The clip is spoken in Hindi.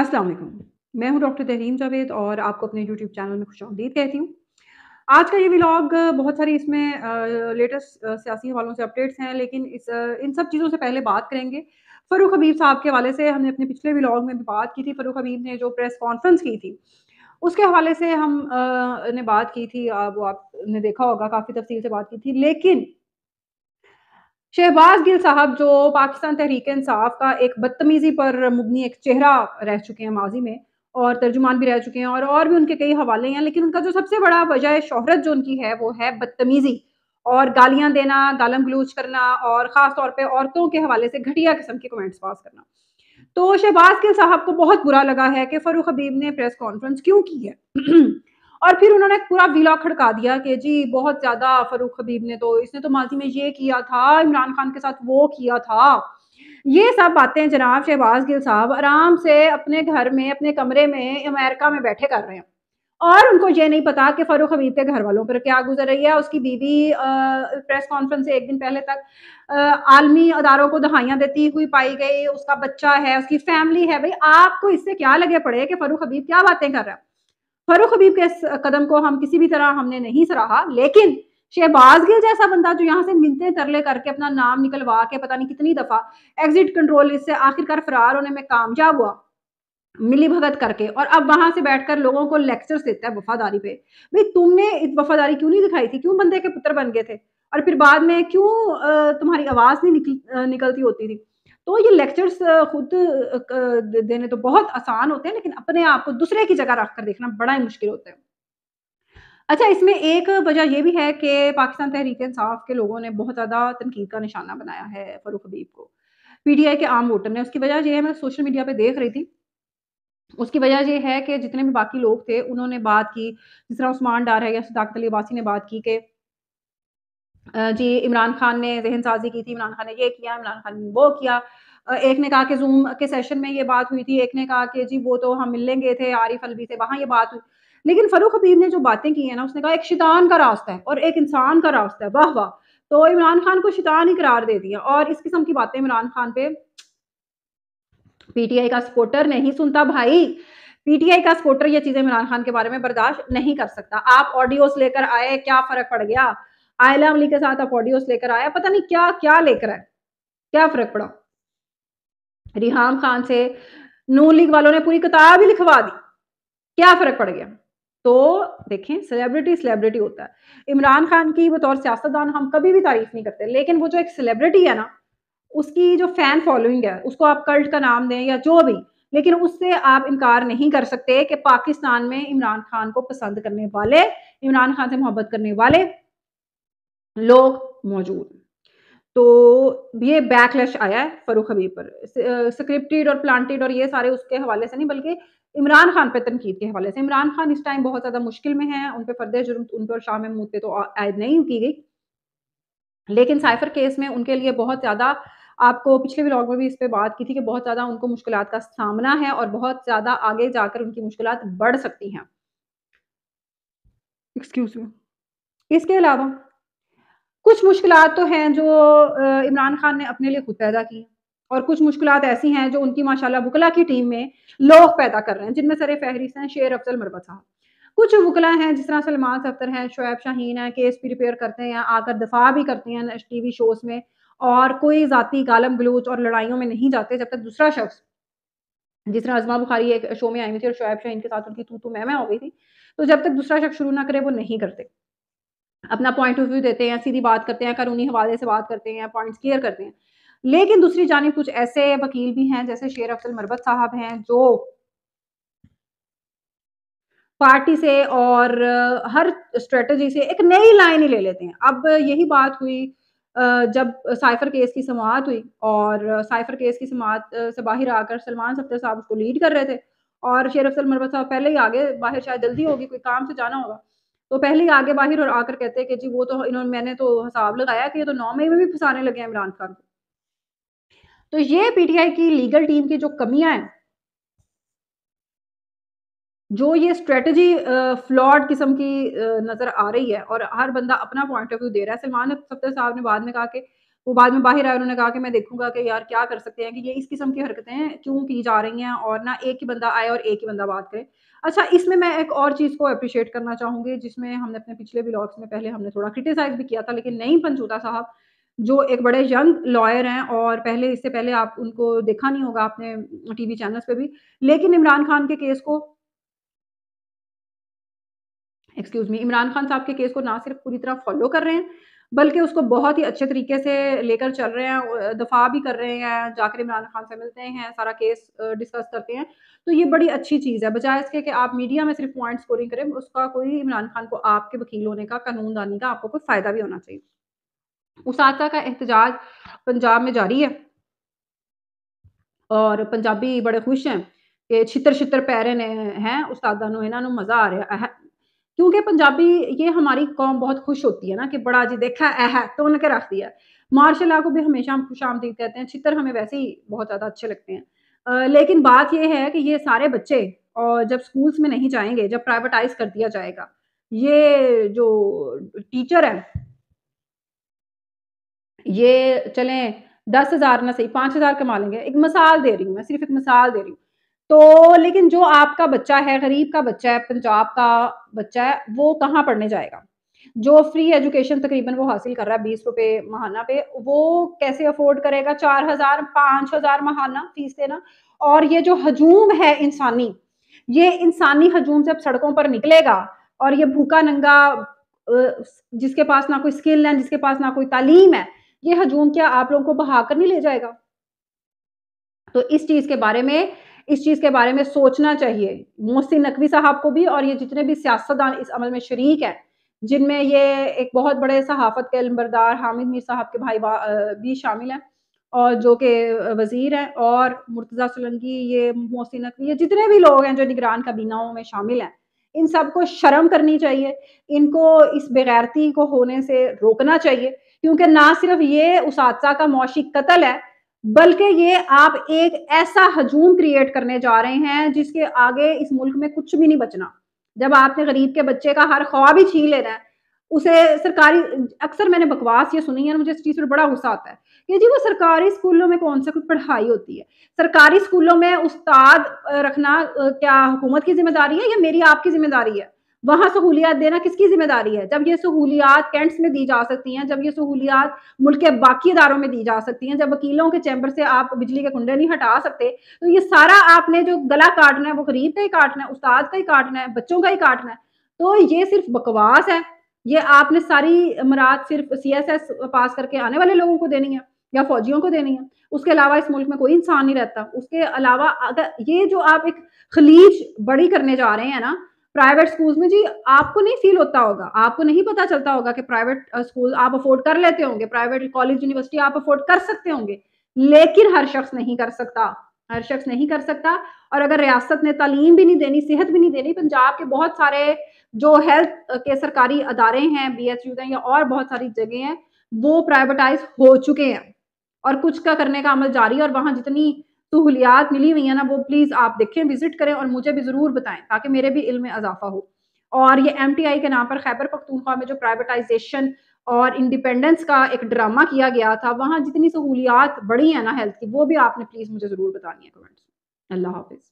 असलम मैं हूं डॉक्टर तहरीन जावेद और आपको अपने यूट्यूब चैनल में खुश आमदीद कहती हूं आज का ये व्लॉग बहुत सारी इसमें लेटेस्ट सियासी हवालों से अपडेट्स हैं लेकिन इस इन सब चीज़ों से पहले बात करेंगे फ़रूख हबीब साहब के हवाले से हमने अपने पिछले व्लॉग में भी बात की थी फ़रूख हबीब ने जो प्रेस कॉन्फ्रेंस की थी उसके हवाले से हम आ, ने बात की थी आ, वो आपने देखा होगा काफ़ी तफसील से बात की थी लेकिन शहबाज गिल साहब जो पाकिस्तान तहरीक इंसाफ का एक बदतमीजी पर मुबनी एक चेहरा रह चुके हैं माजी में और तर्जुमान भी रह चुके हैं और और भी उनके कई हवाले हैं लेकिन उनका जो सबसे बड़ा वजह शोहरत जो उनकी है वो है बदतमीजी और गालियां देना गालम गलूच करना और ख़ास तौर पे औरतों के हवाले से घटिया किस्म के कमेंट्स पास करना तो शहबाज गिल साहब को बहुत बुरा लगा है कि फरूख हबीब ने प्रेस कॉन्फ्रेंस क्यों की है और फिर उन्होंने पूरा विला खड़का दिया कि जी बहुत ज्यादा फरूख हबीब ने तो इसने तो माजी में ये किया था इमरान खान के साथ वो किया था ये सब बातें जनाब शहबाज गिल साहब आराम से अपने घर में अपने कमरे में अमेरिका में बैठे कर रहे हैं और उनको ये नहीं पता कि फारूक हबीब के घर वालों पर क्या गुजर रही है उसकी बीवी प्रेस कॉन्फ्रेंस से एक दिन पहले तक आलमी अदारों को दहाइयाँ देती हुई पाई गई उसका बच्चा है उसकी फैमिली है भाई आपको इससे क्या लगे पड़े कि फारूक हबीब क्या बातें कर रहा है फरुख हबीब के कदम को हम किसी भी तरह हमने नहीं सराहा लेकिन शहबाज गिल जैसा बंदा जो यहाँ से मिलते तरले करके अपना नाम निकलवा के पता नहीं कितनी दफा एग्जिट कंट्रोल इससे आखिरकार फरार होने में कामयाब हुआ मिली भगत करके और अब वहां से बैठकर लोगों को लेक्चर्स देता है वफादारी पे भाई तुमने वफादारी क्यों नहीं दिखाई थी क्यों बंदे के पुत्र बन गए थे और फिर बाद में क्यों तुम्हारी आवाज नहीं निकल निकलती होती थी तो ये लेक्चर्स खुद देने तो बहुत आसान होते हैं लेकिन अपने आप को दूसरे की जगह रख कर देखना बड़ा ही मुश्किल होता है अच्छा इसमें एक वजह यह भी है कि पाकिस्तान तहरीक इंसाफ के लोगों ने बहुत ज़्यादा तनकीद का निशाना बनाया है फरूख हबीब को पीटीआई के आम वोटर ने उसकी वजह यह है मैं सोशल मीडिया पे देख रही थी उसकी वजह यह है कि जितने भी बाकी लोग थे उन्होंने बात की जिस तरह उस्मान डार है या सदाकत अली अबासी ने बात की कि जी इमरान खान ने जहन साजी की थी इमरान खान ने ये किया इमरान खान ने वो किया एक ने कहा कि जूम के सेशन में ये बात हुई थी एक ने कहा कि जी वो तो हम मिलेंगे थे आरिफ अलवी से वहाँ ये बात हुई लेकिन फरूख हबीब ने जो बातें की है ना उसने कहा एक शैतान का रास्ता है और एक इंसान का रास्ता है वाह वाह तो इमरान खान को शैतान ही करार दे दिया और इस किस्म की बातें इमरान खान पे पीटीआई का सपोर्टर नहीं सुनता भाई पीटीआई का सपोर्टर ये चीजें इमरान खान के बारे में बर्दाश्त नहीं कर सकता आप ऑडियोस लेकर आए क्या फर्क पड़ गया आयला अमली के साथ आप ऑडियोस लेकर आया पता नहीं क्या क्या लेकर आए क्या फर्क पड़ा रिहाम खान से नू लीग वालों ने पूरी किताब ही लिखवा दी क्या फर्क पड़ गया तो देखें सेलिब्रिटी सेलिब्रिटी होता है इमरान खान की बतौर सियासतदान हम कभी भी तारीफ नहीं करते लेकिन वो जो एक सेलिब्रिटी है ना उसकी जो फैन फॉलोइंग है उसको आप कल्ट का नाम दें या जो भी लेकिन उससे आप इनकार नहीं कर सकते कि पाकिस्तान में इमरान खान को पसंद करने वाले इमरान खान से मोहब्बत करने वाले लोग मौजूद तो ये बैकलैश आया है फरूख हबीब पर स्क्रिप्टेड और प्लांटेड और ये सारे उसके हवाले से नहीं बल्कि इमरान खान पर तनकीद के हवाले से इमरान खान इस टाइम बहुत ज़्यादा मुश्किल में है उन पर फर्द जुर्म उन पर शाह महमूद पे तो आयद नहीं की गई लेकिन साइफर केस में उनके लिए बहुत ज़्यादा आपको पिछले व्लॉग में भी इस पर बात की थी कि बहुत ज़्यादा उनको मुश्किल का सामना है और बहुत ज़्यादा आगे जाकर उनकी मुश्किल बढ़ सकती हैं एक्सक्यूज मी इसके अलावा कुछ मुश्किल तो हैं जो इमरान खान ने अपने लिए खुद पैदा की और कुछ मुश्किल ऐसी हैं जो उनकी माशाला वकला की टीम में लोग पैदा कर रहे हैं जिनमें सर फहरिस्त हैं शेर अफजल मरबत साहब कुछ वकला हैं जिस तरह सलमान सफ्तर हैं शुएब शाहीन हैं केस भी रिपेयर करते हैं आकर दफा भी करते हैं टी वी शोज में और कोई ज़ाती गालम गलूच और लड़ाइयों में नहीं जाते जब तक दूसरा शख्स जिस तरह अजमा बुखारी एक शो में आई हुई थी और शुएब शाहीन के साथ उनकी तू तू मैं हो गई थी तो जब तक दूसरा शख्स शुरू ना करे वो नहीं करते अपना पॉइंट ऑफ व्यू देते हैं सीधी बात करते हैं कानूनी हवाले से बात करते हैं पॉइंट्स क्लियर करते हैं लेकिन दूसरी जानब कुछ ऐसे वकील भी हैं जैसे शेर अफजल मरबत साहब हैं जो पार्टी से और हर स्ट्रेटजी से एक नई लाइन ही ले लेते हैं अब यही बात हुई जब साइफर केस की समात हुई और साइफर केस की समात से बाहर आकर सलमान सफ्तर साहब उसको लीड कर रहे थे और शेर अफजल मरबत साहब पहले ही आगे बाहर शायद जल्दी होगी कोई काम से जाना होगा तो पहले ही आगे बाहर और आकर कहते हैं कि जी वो तो इन्होंने मैंने तो हिसाब लगाया कि ये तो नौ मई में भी फंसाने लगे हैं इमरान खान को तो ये पीटीआई की लीगल टीम की जो कमियां हैं जो ये स्ट्रेटजी फ्लॉड किस्म की नज़र आ रही है और हर बंदा अपना पॉइंट ऑफ व्यू दे रहा है सलमान सफ्तर साहब ने बाद में कहा कि वो बाद में बाहर आए उन्होंने कहा कि मैं देखूंगा कि यार क्या कर सकते हैं कि ये इस किस्म की हरकतें क्यों की जा रही हैं और ना एक ही बंदा आए और एक ही बंदा बात करे अच्छा इसमें मैं एक और चीज़ को अप्रिशिएट करना चाहूँगी जिसमें हमने अपने पिछले ब्लॉग्स में पहले हमने थोड़ा क्रिटिसाइज भी किया था लेकिन नहीं पंचूता साहब जो एक बड़े यंग लॉयर हैं और पहले इससे पहले आप उनको देखा नहीं होगा आपने टीवी चैनल्स पे भी लेकिन इमरान खान के केस को एक्सक्यूज मी इमरान खान साहब के केस को ना सिर्फ पूरी तरह फॉलो कर रहे हैं बल्कि उसको बहुत ही अच्छे तरीके से लेकर चल रहे हैं दफा भी कर रहे हैं जाकर इमरान खान से मिलते हैं सारा केस डिस्कस करते हैं तो ये बड़ी अच्छी चीज़ है बजाय इसके कि आप मीडिया में सिर्फ पॉइंट स्कोरिंग करें उसका कोई इमरान खान को आपके वकील होने का कानून दानी का आपको कोई फ़ायदा भी होना चाहिए उसाता का एहतजाज पंजाब में जारी है और पंजाबी बड़े खुश हैं कि छितर छितर पैरें ने हैं उस्तादा इन्होंने मज़ा आ रहा है क्योंकि पंजाबी ये हमारी कौम बहुत खुश होती है ना कि बड़ा जी देखा है है तो उनके रख दिया मार्शल आर्ट को भी हमेशा हम खुश आमदी कहते हैं चित्र हमें वैसे ही बहुत ज़्यादा अच्छे लगते हैं लेकिन बात यह है कि ये सारे बच्चे और जब स्कूल्स में नहीं जाएंगे जब प्राइवेटाइज कर दिया जाएगा ये जो टीचर है ये चलें दस हज़ार ना सही पांच हज़ार कमा लेंगे एक मिसाल दे रही हूँ मैं सिर्फ एक मिसाल दे रही हूँ तो लेकिन जो आपका बच्चा है गरीब का बच्चा है पंजाब का बच्चा है वो कहाँ पढ़ने जाएगा जो फ्री एजुकेशन तकरीबन वो हासिल कर रहा है बीस रुपए महाना पे वो कैसे अफोर्ड करेगा चार हजार पाँच हजार महाना फीस देना और ये जो हजूम है इंसानी ये इंसानी हजूम से अब सड़कों पर निकलेगा और ये भूखा नंगा जिसके पास ना कोई स्किल है जिसके पास ना कोई तालीम है ये हजूम क्या आप लोगों को बहाकर नहीं ले जाएगा तो इस चीज के बारे में इस चीज़ के बारे में सोचना चाहिए मोहसिन नकवी साहब को भी और ये जितने भी सियासतदान इस अमल में शरीक हैं जिनमें ये एक बहुत बड़े सहाफ़त के अलमबरदार हामिद मीर साहब के भाई भी शामिल हैं और जो कि वज़ीर हैं और मुर्तज़ा सुलंगी ये मोहसिन नकवी ये जितने भी लोग हैं जो निगरान काबीनाओं में शामिल हैं इन सबको शर्म करनी चाहिए इनको इस बेगैरती को होने से रोकना चाहिए क्योंकि ना सिर्फ ये उस हादसा का मौशी कतल है बल्कि ये आप एक ऐसा हजूम क्रिएट करने जा रहे हैं जिसके आगे इस मुल्क में कुछ भी नहीं बचना जब आपने गरीब के बच्चे का हर ख्वाब ही छीन लेना है उसे सरकारी अक्सर मैंने बकवास ये सुनी है मुझे इस चीज़ पर बड़ा गुस्सा आता है कि जी वो सरकारी स्कूलों में कौन सा कुछ पढ़ाई होती है सरकारी स्कूलों में उस्ताद रखना क्या हुकूमत की जिम्मेदारी है या मेरी आपकी जिम्मेदारी है वहां सहूलियात देना किसकी जिम्मेदारी है जब ये सहूलियात कैंट्स में दी जा सकती हैं जब ये सहूलियात मुल्क के बाकी इदारों में दी जा सकती हैं जब वकीलों के चैम्बर से आप बिजली के कुंडे नहीं हटा सकते तो ये सारा आपने जो गला काटना है वो गरीब का ही काटना है उस्ताद का ही काटना है बच्चों का ही काटना है तो ये सिर्फ बकवास है ये आपने सारी मराद सिर्फ सी एस एस पास करके आने वाले लोगों को देनी है या फौजियों को देनी है उसके अलावा इस मुल्क में कोई इंसान नहीं रहता उसके अलावा अगर ये जो आप एक खलीज बड़ी करने जा रहे हैं ना प्राइवेट स्कूल्स में जी आपको नहीं फील होता होगा आपको नहीं पता चलता होगा कि प्राइवेट स्कूल आप अफोर्ड कर लेते होंगे प्राइवेट कॉलेज यूनिवर्सिटी आप अफोर्ड कर सकते होंगे लेकिन हर शख्स नहीं कर सकता हर शख्स नहीं कर सकता और अगर रियासत ने तालीम भी नहीं देनी सेहत भी नहीं देनी पंजाब के बहुत सारे जो हेल्थ के सरकारी अदारे हैं बी एच यू या और बहुत सारी जगह हैं वो प्राइवेटाइज हो चुके हैं और कुछ का करने का अमल जारी है और वहां जितनी सहूलियात मिली हुई हैं ना वो प्लीज़ आप देखें विजिट करें और मुझे भी ज़रूर बताएं ताकि मेरे भी इल्म में अजाफा हो और ये एम के नाम पर खैबर पख्तूनख्वा में जो प्राइवेटाइजेशन और इंडिपेंडेंस का एक ड्रामा किया गया था वहाँ जितनी सहूलियात बढ़ी है ना हेल्थ की वो भी आपने प्लीज़ मुझे ज़रूर बतानी है कमेंट्स अल्लाह हाफिज़